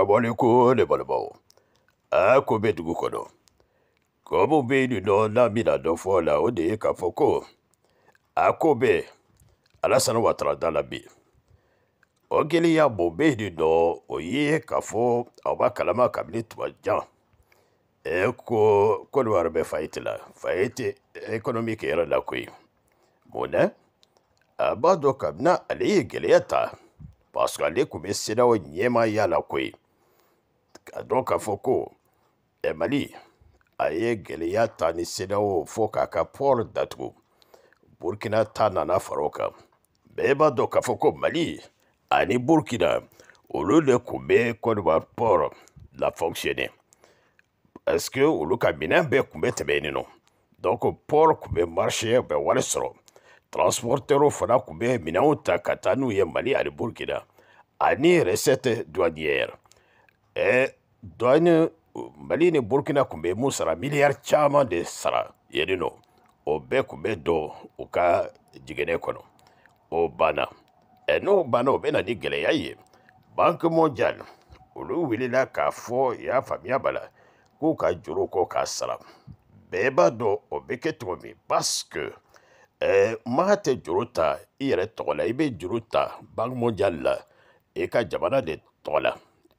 kaboni kule a ko be dugu kɔnɔ kɔbu be yen nɔ n'a bɛna dɔ fɔ o la o de ye k'a fɔ ko a ko bɛ alasani watara da la bi o gɛlɛya bon be yen nɔ o ye k'a fɔ aw b'a kalama kabini tuma jan e ko kɔdiwari bɛ fayete la fayete ekonomiki yɛrɛ la koyi mun dɛ a b'a dɔn kabina ale ye gɛlɛya ta paseke ale tun bɛ sedaw ɲɛmaaya la koyi dɔn k'a fɔ ko ɛ a ye gɛlɛya ta ni sedao fɔ k'a ka port datugu burkina ta nana fara beba kan bɛɛ b'a ko mali ani burkina olu de tun bɛ kɔdiwari la fɔnkisiyɛne eske olu ka minɛn bɛɛ tun bɛ tɛmɛ yen nɔ donc pɔri tun bɛ marisiyɛ bɛ wari sɔrɔ transportɛrw fana tun bɛ minɛnw ta ka taa n'u ye mali ani burkina ani resɛte duwaniyɛri Eh, dɔ ni mali ni burkina kun bɛ mun sara miliyari caman de sara yenni nɔ o bɛɛ kun bɛ don u ka jiginnɛ kɔnɔ o banna eh, n'o banna o bɛ na ni gɛlɛya ye banque mondiale olu wulila k'a fɔ y'a faamuya b'a la k'u ka juru kɔ k'a sara bɛɛ b'a dɔn o bɛ kɛ cogo min parce que ɛɛ eh, maa tɛ juru ta i yɛrɛ tɔgɔ la i bɛ juru ta banque mondiale la i ka jamana de tɔgɔ la.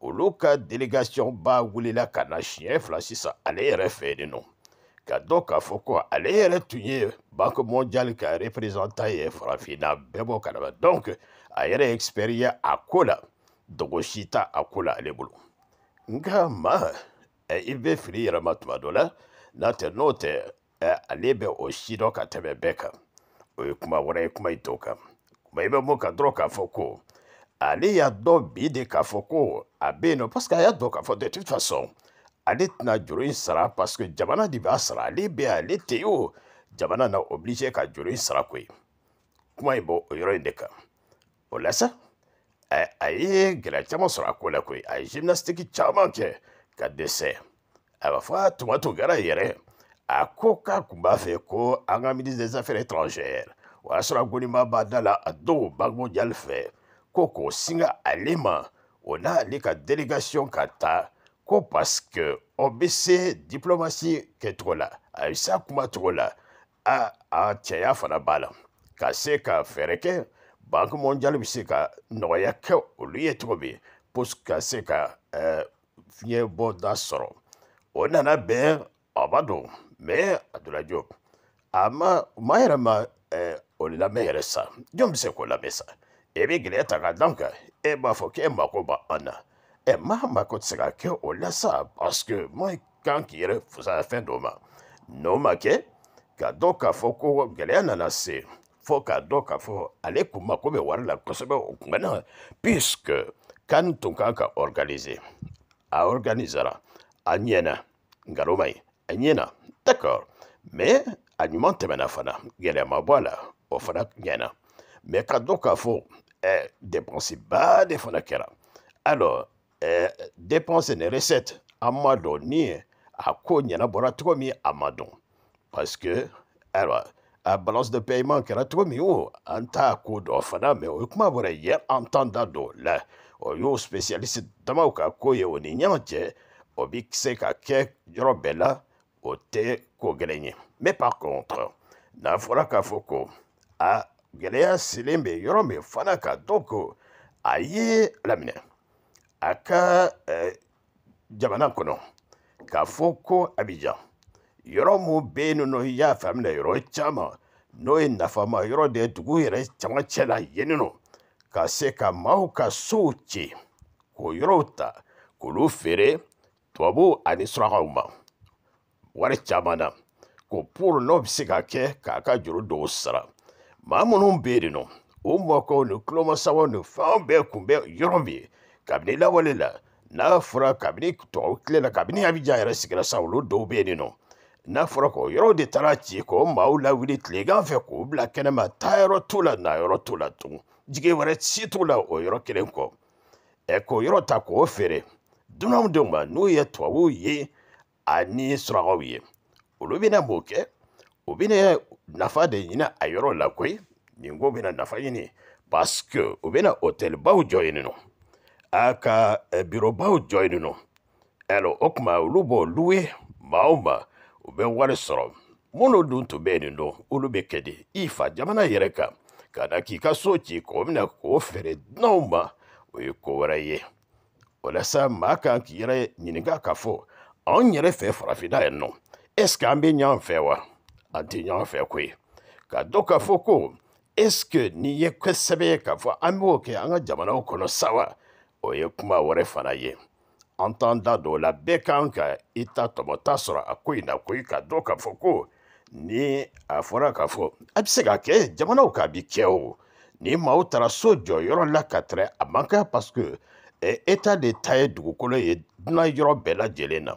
olu ka delegation ba wulila ka na siɲɛ fila sisan ale yɛrɛ fɛ yen nɔ ka dɔn k'a fɔ ko ale yɛrɛ tun ye banque mondiale ka représentant ye farafinna bɛɛ b'o kalama donc a yɛrɛ expert ye a ko la dogo si t'a a ko la ale bolo nka ma i bɛ fili yɛrɛ ma tuma dɔ la n'a tɛ n'o tɛ ale bɛ o si dɔn ka tɛmɛ bɛɛ kan o ye kuma wɛrɛ ye kuma in t'o kan kuma i bɛ mun kan dɔrɔn k'a fɔ ko. ale y'a dɔn bi de k'a fɔ ko a bɛ yen nɔ parce que a y'a dɔn k'a fɔ de toute façon ale tɛna juru in sara parce que jamana de b'a sara ale bɛ yen ale tɛ yen o jamana na obligé ka juru in sara koyi kuma in bɔ o yɔrɔ in de kan o la sa a ye gɛlɛya caman sɔrɔ a ko la koyi a ye gymnastique caman kɛ ka dɛsɛ a b'a fɔ a tuma to kɛra yɛrɛ a ko k'a tun b'a fɛ ko an ka ministre des affaires étrangères o y'a sɔrɔ a goniba b'a da la a don bagbo jali fɛ. koko osinga alema ona aleka delegation kata ko parceke obese diplomasi kɛ togo la a be se a kuma togo la a a cɛya fana b'a la ka se ka fɛɛrɛ kɛ banke mondial be se ka nɔgɔya kɛ olu ye togo be pos ka se ka uh, fiɲɛ bɔda sɔrɔ o nana bɛn a ma don mɛ abdulajo a ma ma yɛrɛ ma uh, o lamɛn yɛrɛ sa jɔn be se k'o lamɛn sa i b'i gɛlɛya ta k'a dan kan e b'a fɔ e k'e mako ba an na ɛ maa mako tɛ se ka kɛ o la sa parce que maa kan k'i yɛrɛ fusaya fɛn dɔ ma n'o ma kɛ ka dɔn k'a fɔ ko gɛlɛya nana se fo k'a dɔn k'a fɔ ale kun mako bɛ wari la kosɛbɛ o kumana puisque kan tun kan ka organiser a organisera a ɲɛna nkalon ma ɲi a ɲɛna d'accord mais a ɲuman tɛmɛna fana gɛlɛya ma bɔ a la o fana ɲɛna mais ka dɔn k'a fɔ eh, dépense ba de fana alors eh, dépense ni recette an ma dɔn ni a ko ɲɛnabɔra cogo min a ma parce que ayiwa a balance de paiement kɛra cogo min o an t'a ko dɔn fana mais o ye kuma wɛrɛ ye an t'an da don o y'o spécialiste damaw ka ko ye o ni ɲɔgɔn cɛ o bi se ka kɛ yɔrɔ bɛɛ la o tɛ ko gɛlɛn mais par contre n'a fɔra k'a fɔ a gɛlɛya silen bɛ yɔrɔ min fana ka dɔn ko a ye laminɛ a ka eh, jamana kɔnɔ k'a fɔ ko abijan yɔrɔ min bɛ yen nɔ i y'a faamuya yɔrɔ caman n'o ye nafama yɔrɔ de ye dugu yɛrɛ camancɛ la yen nɔ ka se ka maaw ka sow ci k'o yɔrɔw ta k'olu feere tubabuw ani surakaw ma wari caman na ko pour n'o bɛ se ka kɛ k'a ka juru dɔw sara. maa minnu bɛ yen nɔ o mɔkɔw ni tulomasamaw ni fɛn bɛɛ kun kabini la n'a fɔra kabini tɔw tile la kabini abijan yɛrɛ sigira sisan olu dɔw bɛ yen nɔ n'a fɔra k'o yɔrɔw de taara ci k'o maaw lawuli tilegan fɛ k'u bila kɛnɛma taayɔrɔ t'u la nayɔrɔ t'u la tugun jigi wɛrɛ si t'u la o yɔrɔ kelen kɔ ɛ k'o yɔrɔ ta k'o feere dunanw denw ma n'u ye tubabuw ye ani surakaw ye olu bɛna o bɛna nafa de ɲini a yɔrɔ la koyi nin ko bɛna nafa ɲini parce que u bɛna hôtelbaw jɔ yen nɔ a ka eh, bureaubaw jɔ yen nɔ alors o tuma olu b'o louer maa o maa u bɛ wari sɔrɔ minnu dun tun bɛ yen nɔ olu bɛ kɛ de i fa jamana yɛrɛ kan ka na k'i ka so ci k'o bɛna k'o feere dunanw ma o ye ko wɛrɛ ye walasa maa kan k'i yɛrɛ ɲininka k'a fɔ anw yɛrɛ fɛ farafinna yan nɔ est ce que an bɛ ɲɛ an fɛ wa. an tɛ ɲɔgɔn fɛ koyi ka dɔn k'a fɔ ko eske nin ye kosɛbɛ ye k'a fɔ an b'o kɛ an ka jamanaw kɔnɔ sawa o ye kuma wɛrɛ fana ye an t'an da don o la bɛɛ kan ka i ta tɔmɔta sɔrɔ a ko in na koyi ka dɔn k'a fɔ ko ni a fɔra k'a fɔ a bɛ se ka kɛ jamanaw kan a bɛ kɛ o ni maaw taara so jɔ yɔrɔ la ka tɛrɛ a man kan parce que eta de ta ye dugukolo ye dunan yɔrɔ bɛɛ lajɛlen na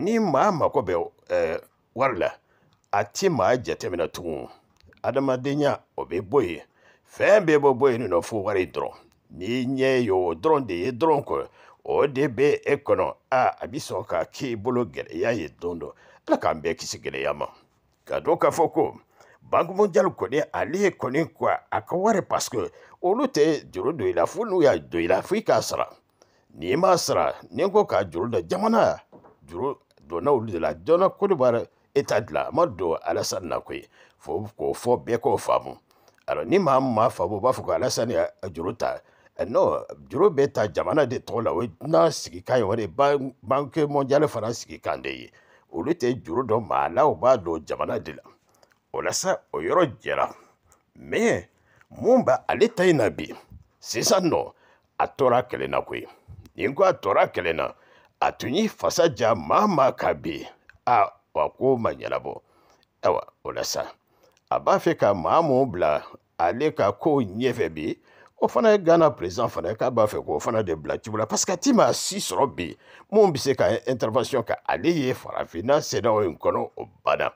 ni maa mako bɛ ɛɛ wari la a ti maa jateminɛ tugun adamadenya o bɛ bɔ yen fɛn bɛɛ bɛ bɔ yen nɔ fo wari dɔrɔn n'i ɲɛ ye o dɔrɔn de ye dɔrɔn kɔ o de bɛ e kɔnɔ a a bɛ sɔn ka k'i bolo gɛlɛya ye don dɔ ala k'an bɛɛ kisi gɛlɛya ma ka dɔn k'a fɔ ko banki kɔni ale kɔni ko a ka wari paseke olu tɛ juru don i la fo n'u y'a don i la fo i k'a sara n'i m'a sara ni n ko k'a juru don jamana juru donna olu de la joona kodiwari eta dilan a ma don alasani na koyi fo k'o fɔ bɛɛ k'o faamu alors ni maa min m'a faamu u b'a fɔ ko alasani a juru ta non juru bɛ ta jamana de tɔgɔ la o ye dunan sigikan ye o de ye banque mondiale fana sigikan de ye olu tɛ juru dɔn maa la u b'a dɔn jamana de la o la sa o yɔrɔ jɛra mais mun bɛ ale ta in na bi sisan nɔ a tora kɛlɛ na koyi nin ko a tora kɛlɛ na. a tun ye fasa ja maa maa ka bin a wa ko ma ɲɛnabɔ ayiwa o la sa a b'a fɛ ka maa mun bila ale ka kow ɲɛfɛ bi o fana ye ghana président fana k'a b'a fɛ k'o fana de bila cogo la parce que a ti maa si sɔrɔ bi mun bɛ se ka intervention kɛ ale ye farafinna sedaw in kɔnɔ o banna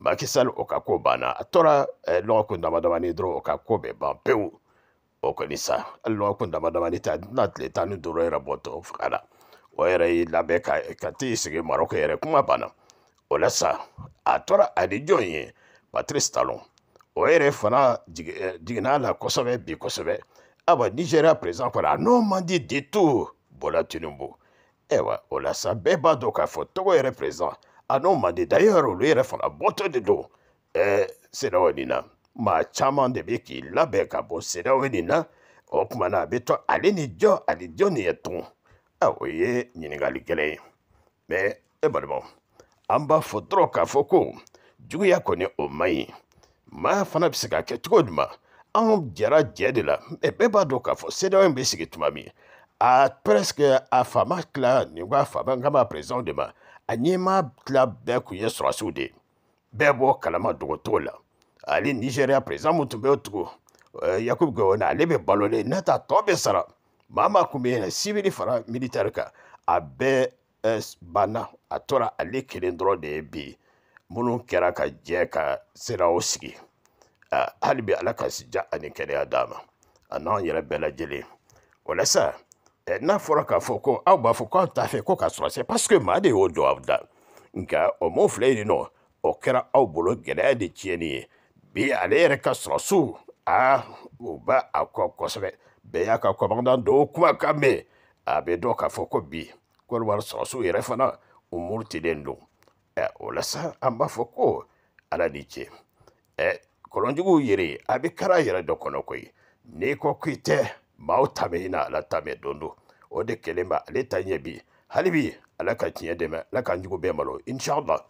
makisal o ka ko banna a tora eh, lɔgɔkun damadamani dɔrɔn o ka ko bɛɛ ban pewu o kɔni sa hali lɔgɔkun damadamani ta n'a tile tan ni duuru yɛrɛ bɔ tɔ faga la o yɛrɛ y'i labɛn ka ka t'i sigi marɔku yɛrɛ kuma banna o la sa a tora ani jɔn ye patrice talon o yɛrɛ fana jiginna eh, a la kosɛbɛ bi kosɛbɛ awa Nigeria président kɔni a n'o man di di tu bɔla tinubu ayiwa o la sa bɛɛ b'a dɔn k'a fɔ togo yɛrɛ président a ah, n'o man di d'ailleurs olu yɛrɛ fana bɔtɔ de don ɛɛ eh, sedaw nin na maa caman de bɛ k'i labɛn ka bɔ sedaw nin na o tuma a bɛ to ale ni jɔn ani jɔn nin ye tun Ah, o ye ɲininkali kɛlɛ ye mɛ e balimaw an b'a fɔ dɔrɔn k'a fɔ ko juguya kɔni o man ɲi maa fana bɛ se ka kɛ cogo jumɛn anw jɛra jɛ de la mɛ bɛɛ b'a dɔn k'a fɔ sedeya in bɛ sigi tuma min a presque a faama tila nin ko a faama n kama president de ma a ɲɛmaa tila bɛɛ tun ye sɔrɔsiw de ye bɛɛ b'o kalama dogo t'o la ale nizeriya president min tun bɛ o tugu yakubu gawone ale bɛ balolen n'a ta tɔ bɛ sara maa maa kun bɛ yen sibiri fara militɛri kan a bɛɛ banna a tora ale kelen dɔrɔn de ye bi minnu kɛra ka jɛ ka siraw sigi hali bi ala ka sija ani kɛnɛya d'a ma a n'an yɛrɛ bɛɛ lajɛlen walasa n'a fɔra k'a fɔ ko aw b'a fɔ k'aw t'a fɛ ko ka sɔrɔ se paseke maa de y'o jɔ aw da nka o m'o filɛ yen nɔ o kɛra aw bolo gɛlɛya de tiɲɛni ye bi ale yɛrɛ ka sɔrɔ su aa u b'a kɔ kosɛbɛ bɛɛ y'a ka kɔmɔgɔdan dɔw kumakan mɛn a bɛ dɔn k'a fɔ ko bi kɔnɔwari sɔrɔsiw yɛrɛ fana u murutilen don ɛ o la sa an b'a fɔ ko ala ni ce ɛ kɔlɔnjuguw yɛrɛ a bɛ kɛra yɛrɛ dɔ kɔnɔ koyi n'i ko k'i tɛ maaw ta mɛ i na ala ta mɛ don don o de kɛlen bɛ ale ta ɲɛ bi hali bi ala ka tiɲɛ dɛmɛ ala k'an jugu bɛɛ malo inshallah